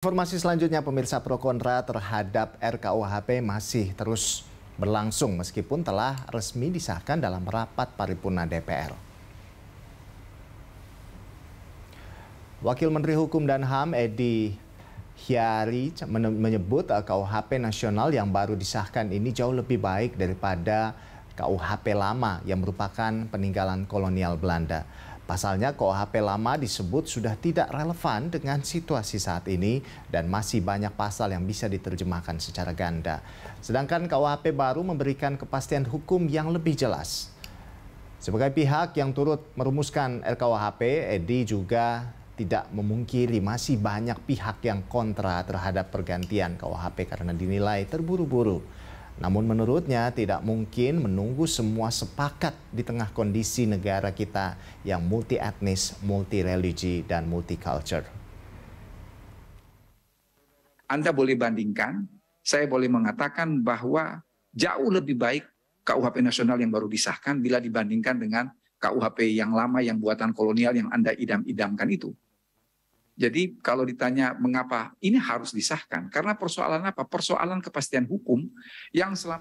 Informasi selanjutnya pemirsa pro kontra terhadap RKUHP masih terus berlangsung meskipun telah resmi disahkan dalam rapat paripurna DPR. Wakil Menteri Hukum dan HAM Edi Hiari menyebut eh, KUHP nasional yang baru disahkan ini jauh lebih baik daripada KUHP lama yang merupakan peninggalan kolonial Belanda. Pasalnya KUHP lama disebut sudah tidak relevan dengan situasi saat ini dan masih banyak pasal yang bisa diterjemahkan secara ganda. Sedangkan KUHP baru memberikan kepastian hukum yang lebih jelas. Sebagai pihak yang turut merumuskan RKUHP, Edi juga tidak memungkiri masih banyak pihak yang kontra terhadap pergantian KUHP karena dinilai terburu-buru. Namun menurutnya tidak mungkin menunggu semua sepakat di tengah kondisi negara kita yang multi etnis, multi religi, dan multi culture. Anda boleh bandingkan, saya boleh mengatakan bahwa jauh lebih baik KUHP nasional yang baru disahkan bila dibandingkan dengan KUHP yang lama yang buatan kolonial yang Anda idam-idamkan itu. Jadi kalau ditanya mengapa ini harus disahkan, karena persoalan apa? Persoalan kepastian hukum yang selama